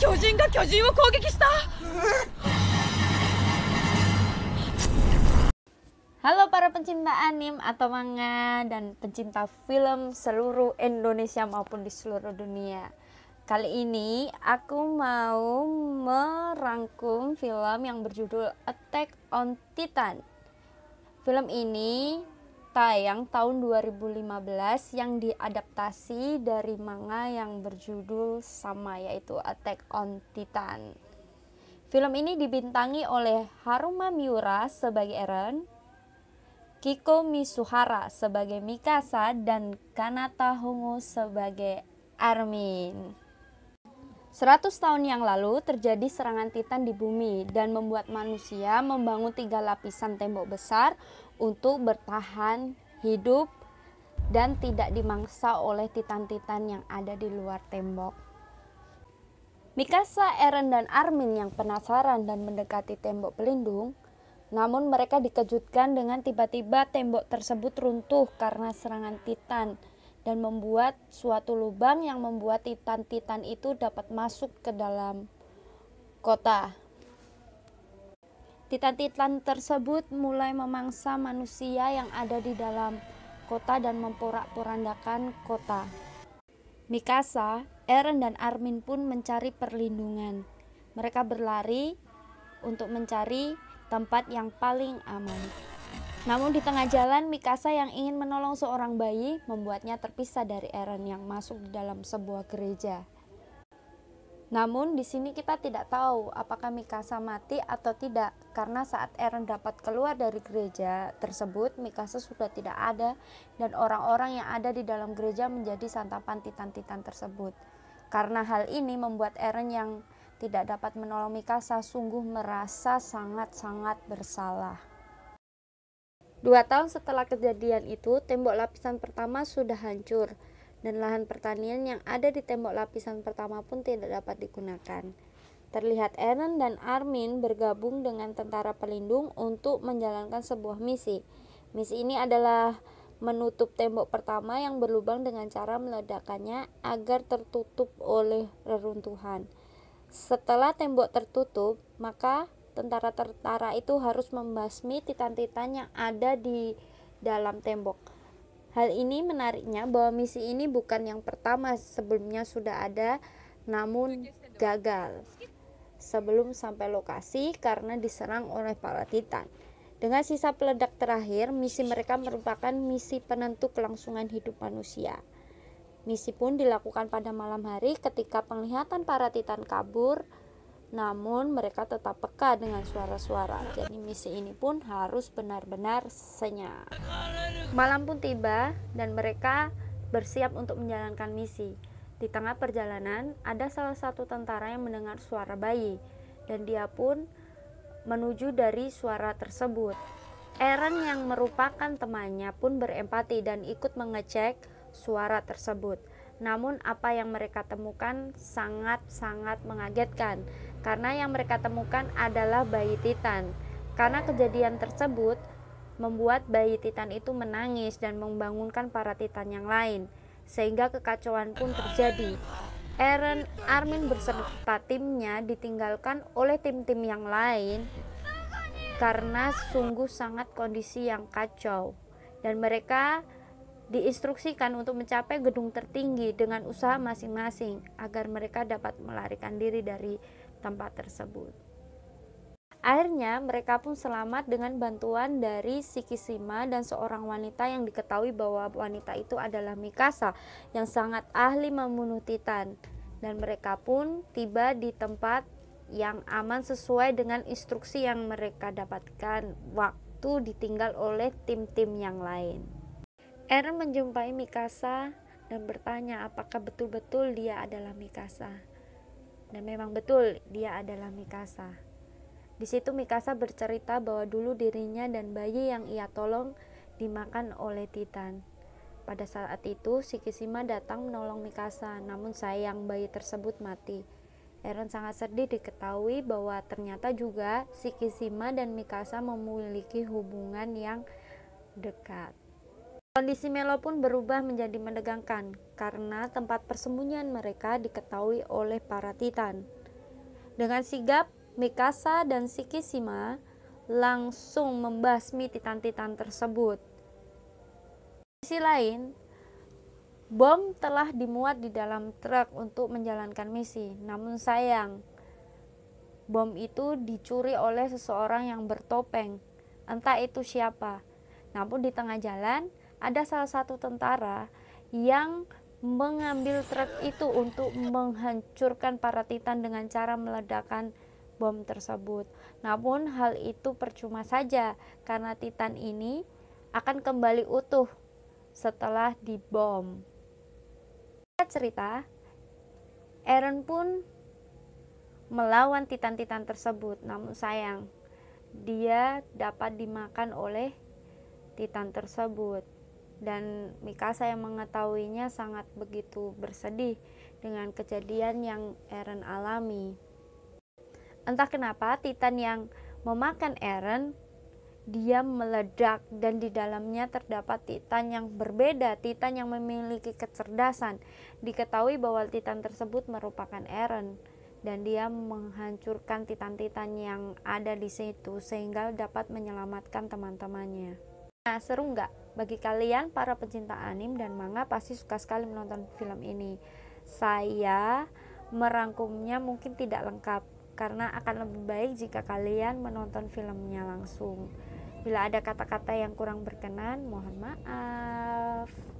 巨人が巨人を攻撃した Halo para pencinta anim atau manga dan pencinta film seluruh Indonesia maupun di seluruh dunia. Kali ini aku mau merangkum film yang berjudul Attack on Titan. Film ini tayang tahun 2015 yang diadaptasi dari manga yang berjudul sama yaitu Attack on Titan. Film ini dibintangi oleh Haruma Miura sebagai Eren, Kiko Misuhara sebagai Mikasa dan Kanata Hongo sebagai Armin. 100 tahun yang lalu terjadi serangan Titan di bumi dan membuat manusia membangun tiga lapisan tembok besar untuk bertahan hidup dan tidak dimangsa oleh titan-titan yang ada di luar tembok. Mikasa, Eren, dan Armin yang penasaran dan mendekati tembok pelindung, namun mereka dikejutkan dengan tiba-tiba tembok tersebut runtuh karena serangan titan dan membuat suatu lubang yang membuat titan-titan itu dapat masuk ke dalam kota. Titan-titan tersebut mulai memangsa manusia yang ada di dalam kota dan memporak-porandakan kota. Mikasa, Eren dan Armin pun mencari perlindungan. Mereka berlari untuk mencari tempat yang paling aman. Namun di tengah jalan, Mikasa yang ingin menolong seorang bayi membuatnya terpisah dari Eren yang masuk di dalam sebuah gereja. Namun di sini kita tidak tahu apakah Mikasa mati atau tidak karena saat Eren dapat keluar dari gereja tersebut Mikasa sudah tidak ada dan orang-orang yang ada di dalam gereja menjadi santapan titan-titan tersebut. Karena hal ini membuat Eren yang tidak dapat menolong Mikasa sungguh merasa sangat-sangat bersalah. Dua tahun setelah kejadian itu, tembok lapisan pertama sudah hancur, dan lahan pertanian yang ada di tembok lapisan pertama pun tidak dapat digunakan. Terlihat Eren dan Armin bergabung dengan tentara pelindung untuk menjalankan sebuah misi. Misi ini adalah menutup tembok pertama yang berlubang dengan cara meledakkannya agar tertutup oleh reruntuhan. Setelah tembok tertutup, maka tentara-tentara itu harus membasmi titan-titan yang ada di dalam tembok. Hal ini menariknya bahwa misi ini bukan yang pertama sebelumnya sudah ada namun gagal sebelum sampai lokasi karena diserang oleh para titan. Dengan sisa peledak terakhir, misi mereka merupakan misi penentu kelangsungan hidup manusia. Misi pun dilakukan pada malam hari ketika penglihatan para titan kabur, namun mereka tetap peka dengan suara-suara. Jadi misi ini pun harus benar-benar senyap. Malam pun tiba dan mereka bersiap untuk menjalankan misi. Di tengah perjalanan ada salah satu tentara yang mendengar suara bayi dan dia pun menuju dari suara tersebut. Eren yang merupakan temannya pun berempati dan ikut mengecek suara tersebut. Namun apa yang mereka temukan sangat-sangat mengagetkan karena yang mereka temukan adalah bayi Titan. Karena kejadian tersebut membuat bayi Titan itu menangis dan membangunkan para Titan yang lain sehingga kekacauan pun terjadi. Eren Armin berserta timnya ditinggalkan oleh tim-tim yang lain karena sungguh sangat kondisi yang kacau dan mereka diinstruksikan untuk mencapai gedung tertinggi dengan usaha masing-masing agar mereka dapat melarikan diri dari tempat tersebut. Akhirnya mereka pun selamat dengan bantuan dari Sikisima dan seorang wanita yang diketahui bahwa wanita itu adalah Mikasa yang sangat ahli membunuh Titan dan mereka pun tiba di tempat yang aman sesuai dengan instruksi yang mereka dapatkan waktu ditinggal oleh tim-tim yang lain. Eren menjumpai Mikasa dan bertanya apakah betul-betul dia adalah Mikasa. Dan memang betul dia adalah Mikasa. Di situ Mikasa bercerita bahwa dulu dirinya dan bayi yang ia tolong dimakan oleh Titan. Pada saat itu, Shikishima datang menolong Mikasa, namun sayang bayi tersebut mati. Eren sangat sedih diketahui bahwa ternyata juga Shikishima dan Mikasa memiliki hubungan yang dekat. Kondisi Melo pun berubah menjadi menegangkan karena tempat persembunyian mereka diketahui oleh para titan. Dengan sigap, Mikasa dan Sikisima langsung membasmi titan-titan tersebut. Di sisi lain, bom telah dimuat di dalam truk untuk menjalankan misi. Namun sayang, bom itu dicuri oleh seseorang yang bertopeng, entah itu siapa. Namun di tengah jalan, ada salah satu tentara yang mengambil truk itu untuk menghancurkan para titan dengan cara meledakkan bom tersebut. Namun hal itu percuma saja karena titan ini akan kembali utuh setelah dibom. Cerita Eren pun melawan titan-titan tersebut, namun sayang dia dapat dimakan oleh titan tersebut dan Mikasa yang mengetahuinya sangat begitu bersedih dengan kejadian yang Eren alami. Entah kenapa Titan yang memakan Eren dia meledak dan di dalamnya terdapat titan yang berbeda, titan yang memiliki kecerdasan. Diketahui bahwa titan tersebut merupakan Eren dan dia menghancurkan titan-titan yang ada di situ sehingga dapat menyelamatkan teman-temannya. Nah, seru nggak? Bagi kalian para pecinta anim dan manga pasti suka sekali menonton film ini. Saya merangkumnya mungkin tidak lengkap karena akan lebih baik jika kalian menonton filmnya langsung. Bila ada kata-kata yang kurang berkenan, mohon maaf.